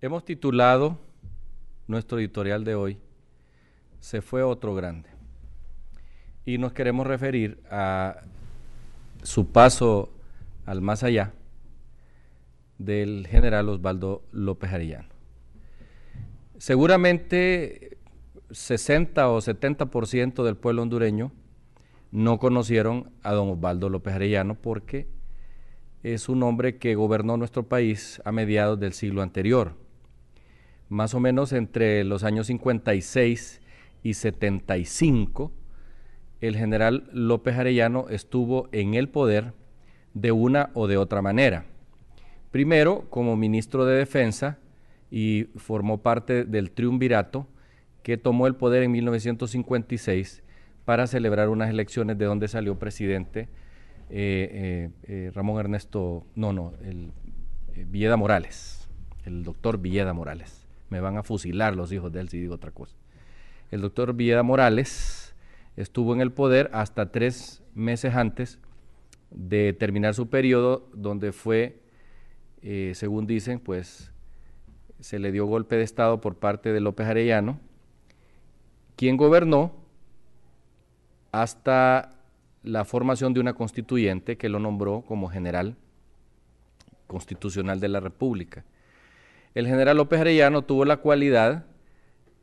Hemos titulado nuestro editorial de hoy, Se fue otro grande. Y nos queremos referir a su paso al más allá del general Osvaldo López Arellano. Seguramente 60 o 70% del pueblo hondureño no conocieron a don Osvaldo López Arellano porque es un hombre que gobernó nuestro país a mediados del siglo anterior más o menos entre los años 56 y 75, el general López Arellano estuvo en el poder de una o de otra manera. Primero, como ministro de Defensa y formó parte del triunvirato que tomó el poder en 1956 para celebrar unas elecciones de donde salió presidente eh, eh, eh, Ramón Ernesto, no, no, el Villeda Morales, el doctor Villeda Morales me van a fusilar los hijos de él si digo otra cosa. El doctor Villeda Morales estuvo en el poder hasta tres meses antes de terminar su periodo, donde fue, eh, según dicen, pues se le dio golpe de Estado por parte de López Arellano, quien gobernó hasta la formación de una constituyente que lo nombró como general constitucional de la República el general López Arellano tuvo la cualidad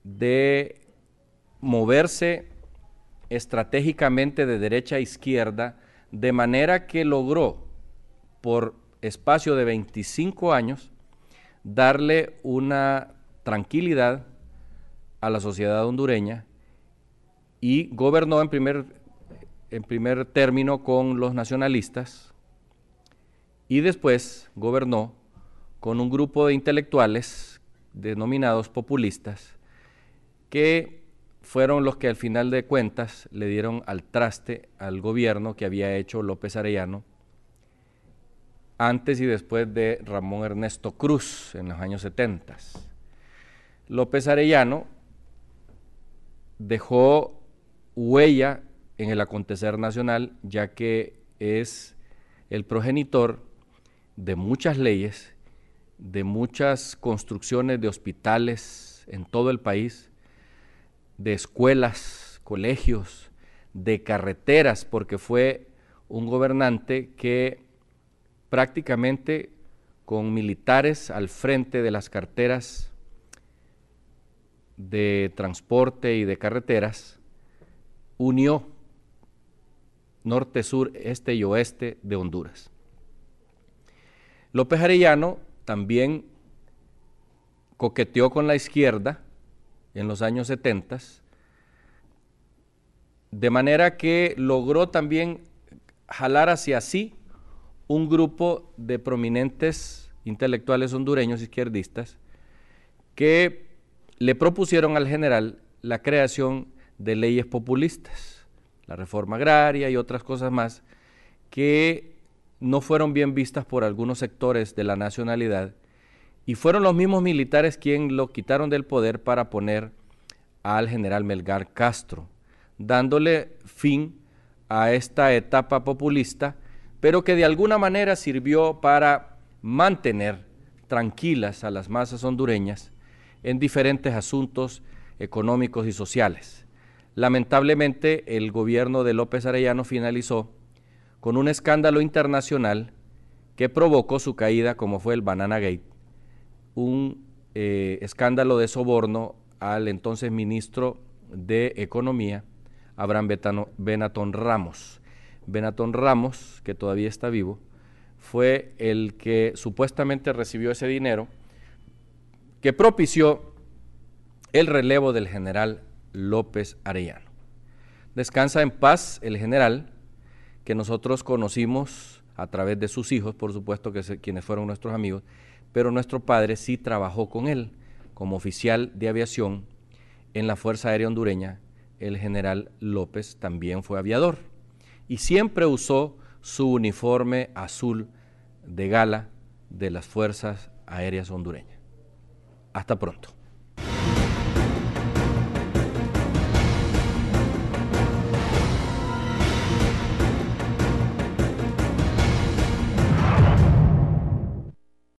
de moverse estratégicamente de derecha a izquierda, de manera que logró, por espacio de 25 años, darle una tranquilidad a la sociedad hondureña y gobernó en primer, en primer término con los nacionalistas y después gobernó con un grupo de intelectuales denominados populistas que fueron los que al final de cuentas le dieron al traste al gobierno que había hecho López Arellano antes y después de Ramón Ernesto Cruz en los años 70. López Arellano dejó huella en el acontecer nacional, ya que es el progenitor de muchas leyes de muchas construcciones de hospitales en todo el país, de escuelas, colegios, de carreteras, porque fue un gobernante que prácticamente con militares al frente de las carteras de transporte y de carreteras, unió norte, sur, este y oeste de Honduras. López Arellano también coqueteó con la izquierda en los años 70, de manera que logró también jalar hacia sí un grupo de prominentes intelectuales hondureños izquierdistas que le propusieron al general la creación de leyes populistas, la reforma agraria y otras cosas más, que no fueron bien vistas por algunos sectores de la nacionalidad y fueron los mismos militares quienes lo quitaron del poder para poner al general Melgar Castro, dándole fin a esta etapa populista, pero que de alguna manera sirvió para mantener tranquilas a las masas hondureñas en diferentes asuntos económicos y sociales. Lamentablemente, el gobierno de López Arellano finalizó con un escándalo internacional que provocó su caída, como fue el Banana Gate, un eh, escándalo de soborno al entonces ministro de Economía, Abraham Benatón Ramos. Benatón Ramos, que todavía está vivo, fue el que supuestamente recibió ese dinero que propició el relevo del general López Arellano. Descansa en paz el general, que nosotros conocimos a través de sus hijos, por supuesto, que quienes fueron nuestros amigos, pero nuestro padre sí trabajó con él como oficial de aviación en la Fuerza Aérea Hondureña. El general López también fue aviador y siempre usó su uniforme azul de gala de las Fuerzas Aéreas Hondureñas. Hasta pronto.